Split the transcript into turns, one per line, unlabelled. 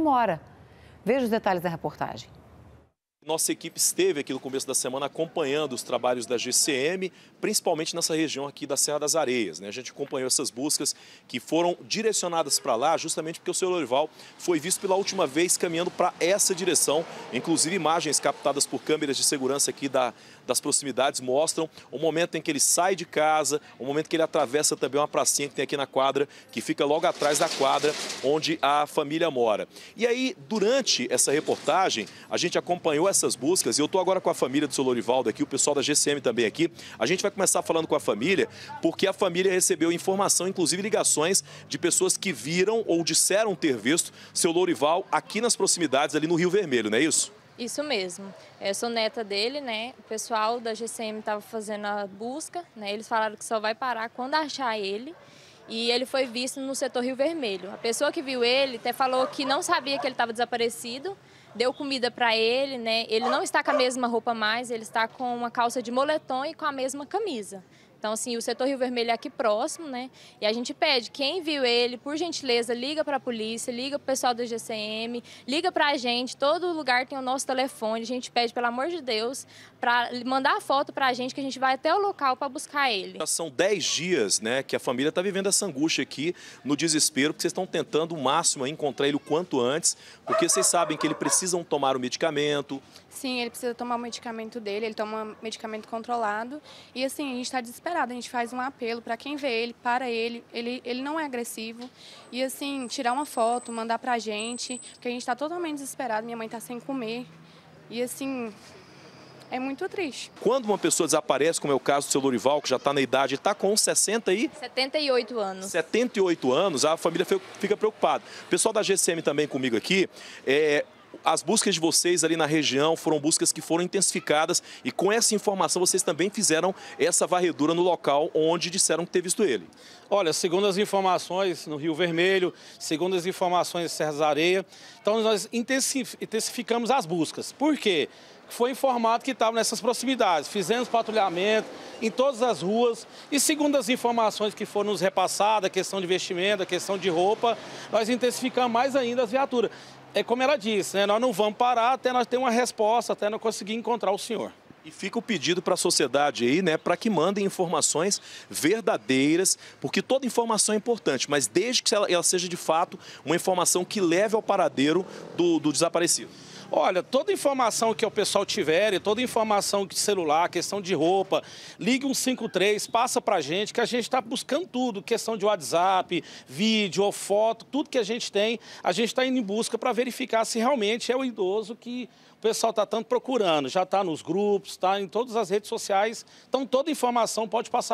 demora. Veja os detalhes da reportagem.
Nossa equipe esteve aqui no começo da semana acompanhando os trabalhos da GCM, principalmente nessa região aqui da Serra das Areias. Né? A gente acompanhou essas buscas que foram direcionadas para lá, justamente porque o seu Lorival foi visto pela última vez caminhando para essa direção. Inclusive imagens captadas por câmeras de segurança aqui da, das proximidades mostram o momento em que ele sai de casa, o momento que ele atravessa também uma pracinha que tem aqui na quadra, que fica logo atrás da quadra onde a família mora. E aí, durante essa reportagem, a gente acompanhou essas buscas e eu estou agora com a família do seu Lorivaldo aqui, o pessoal da GCM também aqui. A gente vai começar falando com a família, porque a família recebeu informação, inclusive ligações, de pessoas que viram ou disseram ter visto seu Lourival aqui nas proximidades, ali no Rio Vermelho, não é isso?
Isso mesmo. Eu sou neta dele, né? O pessoal da GCM estava fazendo a busca, né? Eles falaram que só vai parar quando achar ele. E ele foi visto no setor Rio Vermelho. A pessoa que viu ele até falou que não sabia que ele estava desaparecido, deu comida para ele, né? Ele não está com a mesma roupa mais, ele está com uma calça de moletom e com a mesma camisa. Então, assim, o setor Rio Vermelho é aqui próximo, né? E a gente pede, quem viu ele, por gentileza, liga para a polícia, liga para o pessoal da GCM, liga para a gente, todo lugar tem o nosso telefone. A gente pede, pelo amor de Deus, para mandar a foto para a gente, que a gente vai até o local para buscar ele.
Já são 10 dias, né, que a família está vivendo essa angústia aqui, no desespero, porque vocês estão tentando o máximo encontrar ele o quanto antes, porque vocês sabem que ele precisa tomar o medicamento.
Sim, ele precisa tomar o medicamento dele, ele toma medicamento controlado. E, assim, a gente está desesperado desesperado. A gente faz um apelo para quem vê ele, para ele. ele. Ele não é agressivo. E assim, tirar uma foto, mandar para a gente, porque a gente está totalmente desesperado. Minha mãe está sem comer. E assim, é muito
triste.
Quando uma pessoa desaparece, como é o caso do seu Lorival, que já está na idade, está com 60 e...
78 anos.
78 anos, a família fica preocupada. O pessoal da GCM também comigo aqui, é, as buscas de vocês ali na região foram buscas que foram intensificadas e com essa informação vocês também fizeram essa varredura no local onde disseram ter visto ele.
Olha, segundo as informações no Rio Vermelho, segundo as informações em Serra Areia, então nós intensificamos as buscas. Por quê? Foi informado que estava nessas proximidades. Fizemos patrulhamento em todas as ruas e, segundo as informações que foram nos repassadas, questão de vestimenta, questão de roupa, nós intensificamos mais ainda as viaturas é como ela disse, né? nós não vamos parar até nós ter uma resposta, até nós conseguir encontrar o senhor.
E fica o pedido para a sociedade aí, né, para que mandem informações verdadeiras, porque toda informação é importante, mas desde que ela, ela seja de fato uma informação que leve ao paradeiro
do, do desaparecido. Olha, toda informação que o pessoal tiver, toda informação de celular, questão de roupa, ligue 153, passa a gente, que a gente está buscando tudo, questão de WhatsApp, vídeo ou foto, tudo que a gente tem, a gente está indo em busca para verificar se realmente é o idoso que o pessoal está tanto procurando. Já está nos grupos, está em todas as redes sociais. Então, toda informação pode passar.